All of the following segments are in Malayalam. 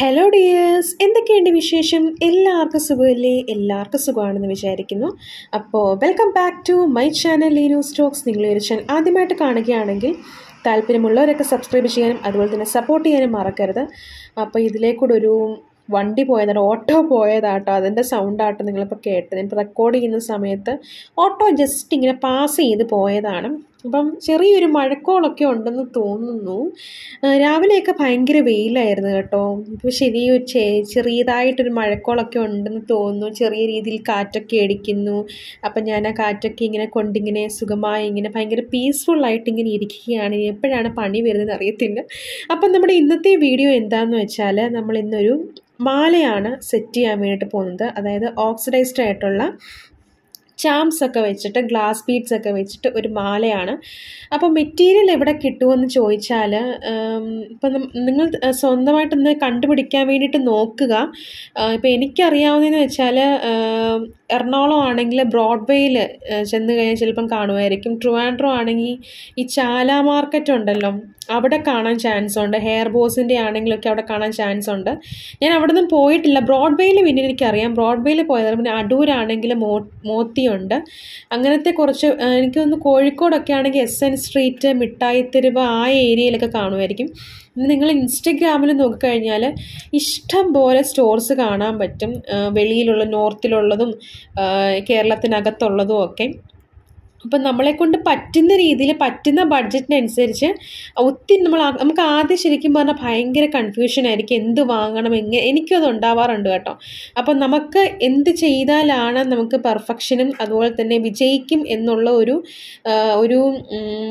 ഹലോ ഡിയേഴ്സ് എന്തൊക്കെയുണ്ട് വിശേഷം എല്ലാവർക്കും സുഖമല്ലേ എല്ലാവർക്കും സുഖമാണെന്ന് വിചാരിക്കുന്നു അപ്പോൾ welcome back to my channel Leeno stocks നിങ്ങൾ ഒരു ചാനൽ ആദ്യമായിട്ട് കാണുകയാണെങ്കിൽ താല്പര്യമുള്ളവരൊക്കെ സബ്സ്ക്രൈബ് ചെയ്യാനും അതുപോലെ തന്നെ സപ്പോർട്ട് ചെയ്യാനും മറക്കരുത് അപ്പോൾ ഇതിലേക്കൂടെ ഒരു വണ്ടി പോയതാണ് ഓട്ടോ പോയതാട്ടോ അതിൻ്റെ സൗണ്ടാട്ടോ നിങ്ങളിപ്പോൾ കേട്ടത് റെക്കോർഡ് ചെയ്യുന്ന സമയത്ത് ഓട്ടോ ജസ്റ്റ് ഇങ്ങനെ പാസ് ചെയ്ത് പോയതാണ് അപ്പം ചെറിയൊരു മഴക്കോളൊക്കെ ഉണ്ടെന്ന് തോന്നുന്നു രാവിലെയൊക്കെ ഭയങ്കര വെയിലായിരുന്നു കേട്ടോ ഇപ്പോൾ ശരി ചെറിയതായിട്ടൊരു മഴക്കോളൊക്കെ ഉണ്ടെന്ന് തോന്നുന്നു ചെറിയ രീതിയിൽ കാറ്റൊക്കെ അടിക്കുന്നു അപ്പം ഞാൻ ആ കാറ്റൊക്കെ ഇങ്ങനെ കൊണ്ടിങ്ങനെ സുഖമായി ഇങ്ങനെ ഭയങ്കര പീസ്ഫുള്ളായിട്ട് ഇങ്ങനെ ഇരിക്കുകയാണ് എപ്പോഴാണ് പണി വരുന്നത് അറിയത്തില്ല അപ്പം നമ്മുടെ ഇന്നത്തെ വീഡിയോ എന്താണെന്ന് വെച്ചാൽ നമ്മൾ ഇന്നൊരു മാലയാണ് സെറ്റ് ചെയ്യാൻ വേണ്ടിയിട്ട് പോകുന്നത് അതായത് ഓക്സിഡൈസ്ഡ് ആയിട്ടുള്ള ചാംസ് ഒക്കെ വെച്ചിട്ട് ഗ്ലാസ് ബീഡ്സ് ഒക്കെ വെച്ചിട്ട് ഒരു മാലയാണ് അപ്പോൾ മെറ്റീരിയൽ എവിടെ കിട്ടുമെന്ന് ചോദിച്ചാൽ ഇപ്പം നിങ്ങൾ സ്വന്തമായിട്ടൊന്ന് കണ്ടുപിടിക്കാൻ വേണ്ടിയിട്ട് നോക്കുക ഇപ്പം എനിക്കറിയാവുന്നതെന്ന് വെച്ചാൽ എറണാകുളം ആണെങ്കിൽ ബ്രോഡ്വേയിൽ ചെന്ന് കഴിഞ്ഞാൽ ചിലപ്പം കാണുമായിരിക്കും ട്രിവാൻഡ്രോ ആണെങ്കിൽ ഈ ചാല മാർക്കറ്റ് ഉണ്ടല്ലോ അവിടെ കാണാൻ ചാൻസ് ഉണ്ട് ഹെയർ ബോസിൻ്റെ ആണെങ്കിലൊക്കെ അവിടെ കാണാൻ ചാൻസ് ഉണ്ട് ഞാൻ അവിടെ നിന്നും പോയിട്ടില്ല ബ്രോഡ്വേയിൽ പിന്നെ എനിക്കറിയാം ബ്രോഡ്വേയിൽ പോയത് പിന്നെ അടൂരാണെങ്കിൽ മോ മോത്തിയുണ്ട് അങ്ങനത്തെ കുറച്ച് എനിക്ക് തോന്നുന്നു കോഴിക്കോടൊക്കെ ആണെങ്കിൽ എസ് എൻ സ്ട്രീറ്റ് മിഠായിത്തെരുവ് ആ ഏരിയയിലൊക്കെ കാണുമായിരിക്കും നിങ്ങൾ ഇൻസ്റ്റഗ്രാമിൽ നോക്കിക്കഴിഞ്ഞാൽ ഇഷ്ടം പോലെ സ്റ്റോർസ് കാണാൻ പറ്റും വെളിയിലുള്ള നോർത്തിലുള്ളതും കേരളത്തിനകത്തുള്ളതും ഒക്കെ അപ്പം നമ്മളെക്കൊണ്ട് പറ്റുന്ന രീതിയിൽ പറ്റുന്ന ബഡ്ജറ്റിനനുസരിച്ച് ഒത്തിരി നമ്മൾ നമുക്ക് ആദ്യം ശരിക്കും പറഞ്ഞാൽ ഭയങ്കര കൺഫ്യൂഷൻ ആയിരിക്കും എന്ത് വാങ്ങണം എങ്ങനെ എനിക്കത് ഉണ്ടാവാറുണ്ട് കേട്ടോ അപ്പം നമുക്ക് എന്ത് ചെയ്താലാണ് നമുക്ക് പെർഫെക്ഷനും അതുപോലെ തന്നെ വിജയിക്കും എന്നുള്ള ഒരു ഒരു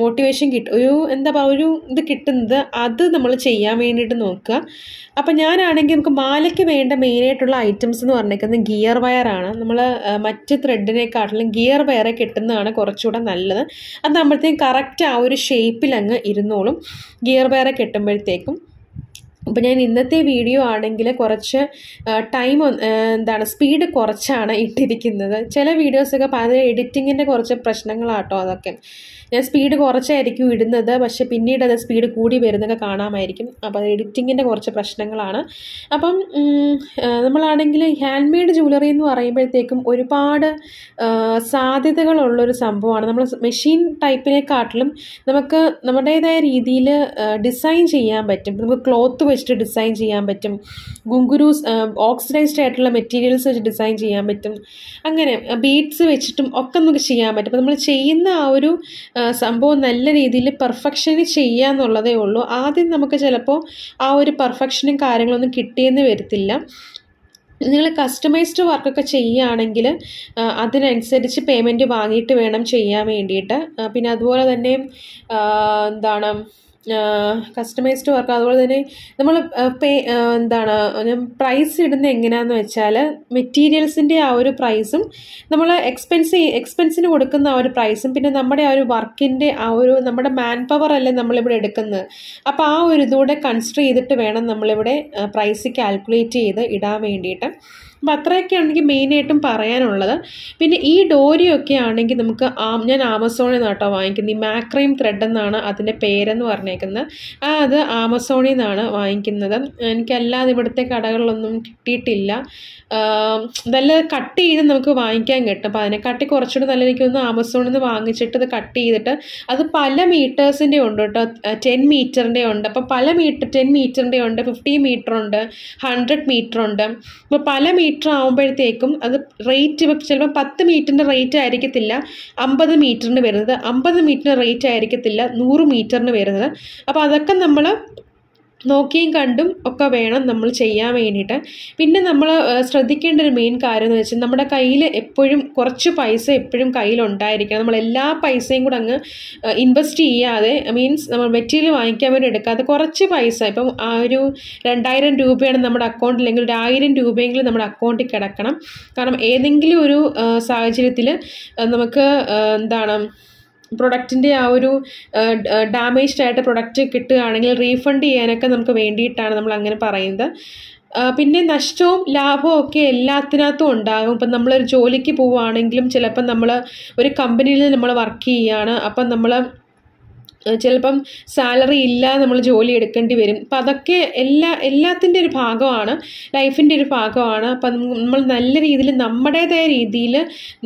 മോട്ടിവേഷൻ കിട്ടും ഒരു എന്താ പറയുക ഒരു ഇത് കിട്ടുന്നത് അത് നമ്മൾ ചെയ്യാൻ വേണ്ടിയിട്ട് നോക്കുക അപ്പം ഞാനാണെങ്കിൽ നമുക്ക് മാലയ്ക്ക് വേണ്ട മെയിനായിട്ടുള്ള ഐറ്റംസ് എന്ന് പറഞ്ഞേക്കുന്നത് ഗിയർ വയറാണ് നമ്മൾ മറ്റ് ത്രെഡിനെക്കാട്ടിലും ഗിയർ വയറെ കിട്ടുന്നതാണ് കുറച്ച് കുറച്ചുകൂടെ നല്ലത് അതാകുമ്പോഴത്തേക്കും കറക്റ്റ് ആ ഒരു ഷേപ്പിൽ അങ്ങ് ഇരുന്നോളും ഗിയർ വയറൊക്കെ കെട്ടുമ്പോഴത്തേക്കും അപ്പോൾ ഞാൻ ഇന്നത്തെ വീഡിയോ ആണെങ്കിൽ കുറച്ച് ടൈം എന്താണ് സ്പീഡ് കുറച്ചാണ് ഇട്ടിരിക്കുന്നത് ചില വീഡിയോസൊക്കെ പല എഡിറ്റിങ്ങിൻ്റെ കുറച്ച് പ്രശ്നങ്ങളാട്ടോ അതൊക്കെ ഞാൻ സ്പീഡ് കുറച്ചായിരിക്കും ഇടുന്നത് പക്ഷെ പിന്നീട് അത് സ്പീഡ് കൂടി വരുന്നൊക്കെ കാണാമായിരിക്കും അപ്പോൾ എഡിറ്റിങ്ങിൻ്റെ കുറച്ച് പ്രശ്നങ്ങളാണ് അപ്പം നമ്മളാണെങ്കിൽ ഹാൻഡ് മെയ്ഡ് ജുവലറി എന്ന് പറയുമ്പോഴത്തേക്കും ഒരുപാട് സാധ്യതകളുള്ളൊരു സംഭവമാണ് നമ്മൾ മെഷീൻ ടൈപ്പിനെക്കാട്ടിലും നമുക്ക് നമ്മുടേതായ രീതിയിൽ ഡിസൈൻ ചെയ്യാൻ പറ്റും നമുക്ക് ക്ലോത്ത് വെച്ചിട്ട് ഡിസൈൻ ചെയ്യാൻ പറ്റും ഗുങ്കുരൂസ് ഓക്സിഡൈസ്ഡ് ആയിട്ടുള്ള മെറ്റീരിയൽസ് വെച്ച് ഡിസൈൻ ചെയ്യാൻ പറ്റും അങ്ങനെ ബീഡ്സ് വെച്ചിട്ടും ഒക്കെ നമുക്ക് ചെയ്യാൻ പറ്റും അപ്പോൾ നമ്മൾ ചെയ്യുന്ന ആ ഒരു സംഭവം നല്ല രീതിയിൽ പെർഫെക്ഷന് ചെയ്യുക എന്നുള്ളതേ ഉള്ളൂ ആദ്യം നമുക്ക് ചിലപ്പോൾ ആ ഒരു പെർഫെക്ഷനും കാര്യങ്ങളൊന്നും കിട്ടിയെന്ന് വരത്തില്ല നിങ്ങൾ കസ്റ്റമൈസ്ഡ് വർക്കൊക്കെ ചെയ്യുകയാണെങ്കിൽ അതിനനുസരിച്ച് പേയ്മെൻറ്റ് വാങ്ങിയിട്ട് വേണം ചെയ്യാൻ വേണ്ടിയിട്ട് പിന്നെ അതുപോലെ തന്നെ എന്താണ് കസ്റ്റമൈസ്ഡ് വർക്ക് അതുപോലെ തന്നെ നമ്മൾ പേ എന്താണ് പ്രൈസ് ഇടുന്നത് എങ്ങനെയാന്ന് വെച്ചാൽ മെറ്റീരിയൽസിൻ്റെ ആ ഒരു പ്രൈസും നമ്മൾ എക്സ്പെൻസ് എക്സ്പെൻസിന് കൊടുക്കുന്ന ആ ഒരു പ്രൈസും പിന്നെ നമ്മുടെ ആ ഒരു വർക്കിൻ്റെ ആ ഒരു നമ്മുടെ മാൻ പവർ അല്ലേ നമ്മളിവിടെ എടുക്കുന്നത് അപ്പോൾ ആ ഒരു ഇതുകൂടെ കൺസിഡർ ചെയ്തിട്ട് വേണം നമ്മളിവിടെ പ്രൈസ് കാൽക്കുലേറ്റ് ചെയ്ത് ഇടാൻ വേണ്ടിയിട്ട് അപ്പം അത്രയൊക്കെയാണ് എനിക്ക് മെയിനായിട്ടും പറയാനുള്ളത് പിന്നെ ഈ ഡോരിയൊക്കെ ആണെങ്കിൽ നമുക്ക് ഞാൻ ആമസോണിൽ നിന്നാണ് കേട്ടോ വാങ്ങിക്കുന്നത് ഈ മാക്രീം ത്രെഡ് എന്നാണ് അതിൻ്റെ പേരെന്ന് പറഞ്ഞേക്കുന്നത് അത് ആമസോണിൽ നിന്നാണ് വാങ്ങിക്കുന്നത് എനിക്കല്ലാതെ ഇവിടുത്തെ കടകളിലൊന്നും കിട്ടിയിട്ടില്ല നല്ല കട്ട് ചെയ്ത് നമുക്ക് വാങ്ങിക്കാൻ കിട്ടും അപ്പോൾ കട്ടി കുറച്ചുകൂടി നല്ല എനിക്കൊന്ന് ആമസോണിൽ നിന്ന് വാങ്ങിച്ചിട്ട് ഇത് കട്ട് ചെയ്തിട്ട് അത് പല മീറ്റേഴ്സിൻ്റെ ഉണ്ട് കേട്ടോ ടെൻ മീറ്ററിൻ്റെ ഉണ്ട് അപ്പോൾ പല മീറ്റർ ടെൻ മീറ്ററിൻ്റെ ഉണ്ട് ഫിഫ്റ്റി മീറ്റർ ഉണ്ട് ഹൺഡ്രഡ് മീറ്റർ ഉണ്ട് അപ്പോൾ പല മീറ്റർ മീറ്റർ ആകുമ്പോഴത്തേക്കും അത് റേറ്റ് ചിലപ്പോൾ പത്ത് മീറ്ററിൻ്റെ റേറ്റ് ആയിരിക്കത്തില്ല അമ്പത് മീറ്ററിന് വരുന്നത് അമ്പത് മീറ്ററിൻ്റെ റേറ്റ് ആയിരിക്കത്തില്ല നൂറ് മീറ്ററിന് വരുന്നത് അപ്പോൾ അതൊക്കെ നമ്മൾ നോക്കിയും കണ്ടും ഒക്കെ വേണം നമ്മൾ ചെയ്യാൻ വേണ്ടിയിട്ട് പിന്നെ നമ്മൾ ശ്രദ്ധിക്കേണ്ട ഒരു മെയിൻ കാര്യം എന്ന് വെച്ചാൽ നമ്മുടെ കയ്യിൽ എപ്പോഴും കുറച്ച് പൈസ എപ്പോഴും കയ്യിലുണ്ടായിരിക്കണം നമ്മൾ എല്ലാ പൈസയും കൂടെ അങ്ങ് ഇൻവെസ്റ്റ് ചെയ്യാതെ മീൻസ് നമ്മൾ മെറ്റീരിയൽ വാങ്ങിക്കാൻ വേണ്ടി എടുക്കാതെ കുറച്ച് പൈസ ഇപ്പം ആ ഒരു രണ്ടായിരം രൂപയാണ് നമ്മുടെ അക്കൗണ്ടിൽ അല്ലെങ്കിൽ ഒരു ആയിരം രൂപയെങ്കിലും നമ്മുടെ അക്കൗണ്ടിൽ കിടക്കണം കാരണം ഏതെങ്കിലും ഒരു സാഹചര്യത്തിൽ നമുക്ക് എന്താണ് പ്രൊഡക്റ്റിൻ്റെ ആ ഒരു ഡാമേജ്ഡ് ആയിട്ട് പ്രൊഡക്റ്റ് കിട്ടുകയാണെങ്കിൽ റീഫണ്ട് ചെയ്യാനൊക്കെ നമുക്ക് വേണ്ടിയിട്ടാണ് നമ്മൾ അങ്ങനെ പറയുന്നത് പിന്നെ നഷ്ടവും ലാഭവും ഒക്കെ എല്ലാത്തിനകത്തും ഉണ്ടാകും ഇപ്പം നമ്മളൊരു ജോലിക്ക് പോവുകയാണെങ്കിലും ചിലപ്പം നമ്മൾ ഒരു കമ്പനിയിൽ നമ്മൾ വർക്ക് ചെയ്യുകയാണ് അപ്പം നമ്മൾ ചിലപ്പം സാലറി ഇല്ല നമ്മൾ ജോലി എടുക്കേണ്ടി വരും അപ്പം അതൊക്കെ എല്ലാ എല്ലാത്തിൻ്റെ ഒരു ഭാഗമാണ് ലൈഫിൻ്റെ ഒരു ഭാഗമാണ് അപ്പം നമ്മൾ നല്ല രീതിയിൽ നമ്മുടേതായ രീതിയിൽ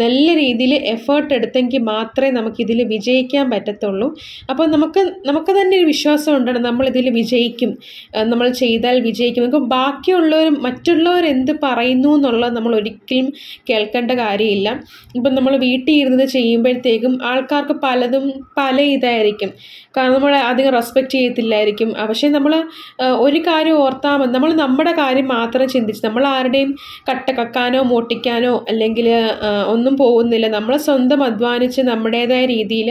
നല്ല രീതിയിൽ എഫേർട്ട് എടുത്തെങ്കിൽ മാത്രമേ നമുക്കിതിൽ വിജയിക്കാൻ പറ്റത്തുള്ളൂ അപ്പോൾ നമുക്ക് നമുക്ക് തന്നെ ഒരു വിശ്വാസം ഉണ്ടാണ് നമ്മളിതിൽ വിജയിക്കും നമ്മൾ ചെയ്താൽ വിജയിക്കും നമുക്ക് ബാക്കിയുള്ളവർ മറ്റുള്ളവർ എന്ത് പറയുന്നു എന്നുള്ളത് നമ്മൾ ഒരിക്കലും കേൾക്കേണ്ട കാര്യമില്ല ഇപ്പം നമ്മൾ വീട്ടിൽ ഇരുന്നത് ചെയ്യുമ്പോഴത്തേക്കും ആൾക്കാർക്ക് പലതും പല ഇതായിരിക്കും കാരണം നമ്മൾ അധികം റെസ്പെക്റ്റ് ചെയ്യത്തില്ലായിരിക്കും പക്ഷേ നമ്മൾ ഒരു കാര്യം ഓർത്താൽ മതി നമ്മൾ നമ്മുടെ കാര്യം മാത്രം ചിന്തിച്ച് നമ്മൾ ആരുടെയും കട്ട കക്കാനോ മോട്ടിക്കാനോ അല്ലെങ്കിൽ ഒന്നും പോകുന്നില്ല നമ്മൾ സ്വന്തം അധ്വാനിച്ച് നമ്മുടേതായ രീതിയിൽ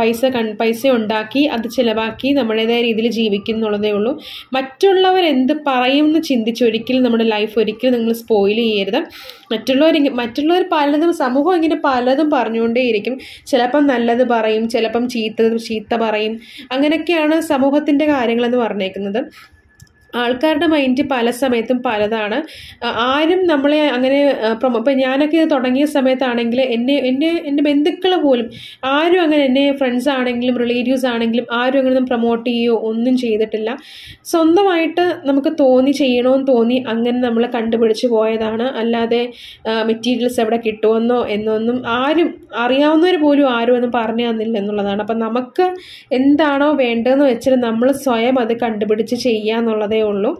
പൈസ കൺ പൈസ ഉണ്ടാക്കി അത് ചിലവാക്കി നമ്മുടേതായ രീതിയിൽ ജീവിക്കും എന്നുള്ളതേ ഉള്ളൂ മറ്റുള്ളവർ എന്ത് എന്ന് ചിന്തിച്ച് ഒരിക്കലും നമ്മുടെ ലൈഫ് ഒരിക്കലും നിങ്ങൾ സ്പോയിൽ ചെയ്യരുത് മറ്റുള്ളവർ മറ്റുള്ളവർ പലതും സമൂഹം ഇങ്ങനെ പലതും പറഞ്ഞുകൊണ്ടേയിരിക്കും ചിലപ്പം നല്ലത് പറയും ചിലപ്പം ചീത്ത ചീത്ത പറയും അങ്ങനെയൊക്കെയാണ് സമൂഹത്തിൻ്റെ കാര്യങ്ങളെന്ന് പറഞ്ഞേക്കുന്നത് ആൾക്കാരുടെ മൈൻഡ് പല സമയത്തും പലതാണ് ആരും നമ്മളെ അങ്ങനെ ഇപ്പം ഞാനൊക്കെ ഇത് തുടങ്ങിയ സമയത്താണെങ്കിൽ എന്നെ എൻ്റെ എൻ്റെ ബന്ധുക്കൾ പോലും ആരും അങ്ങനെ എന്നെ ഫ്രണ്ട്സ് ആണെങ്കിലും റിലേറ്റീവ്സ് ആണെങ്കിലും ആരും അങ്ങനെ പ്രൊമോട്ട് ചെയ്യുകയോ ഒന്നും ചെയ്തിട്ടില്ല സ്വന്തമായിട്ട് നമുക്ക് തോന്നി ചെയ്യണമെന്ന് തോന്നി അങ്ങനെ നമ്മൾ കണ്ടുപിടിച്ച് പോയതാണ് അല്ലാതെ മെറ്റീരിയൽസ് എവിടെ കിട്ടുമെന്നോ എന്നൊന്നും ആരും അറിയാവുന്നവർ പോലും ആരും ഒന്നും പറഞ്ഞു തന്നില്ല എന്നുള്ളതാണ് അപ്പം നമുക്ക് എന്താണോ വേണ്ടതെന്ന് വെച്ചാൽ നമ്മൾ സ്വയം അത് കണ്ടുപിടിച്ച് ചെയ്യുക എന്നുള്ളതേ എന്നുള്ളതേ ഉള്ളൂ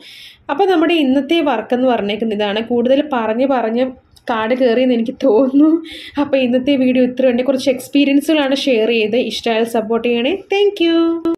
അപ്പോൾ നമ്മുടെ ഇന്നത്തെ വർക്ക് എന്ന് പറഞ്ഞേക്കുന്ന ഇതാണ് കൂടുതൽ പറഞ്ഞ് പറഞ്ഞ് കാട് കയറിയെന്ന് എനിക്ക് തോന്നുന്നു അപ്പോൾ ഇന്നത്തെ വീഡിയോ ഇത്രയുണ്ട് കുറച്ച് എക്സ്പീരിയൻസുകളാണ് ഷെയർ ചെയ്ത് ഇഷ്ടമായാൽ സപ്പോർട്ട് ചെയ്യണേ താങ്ക്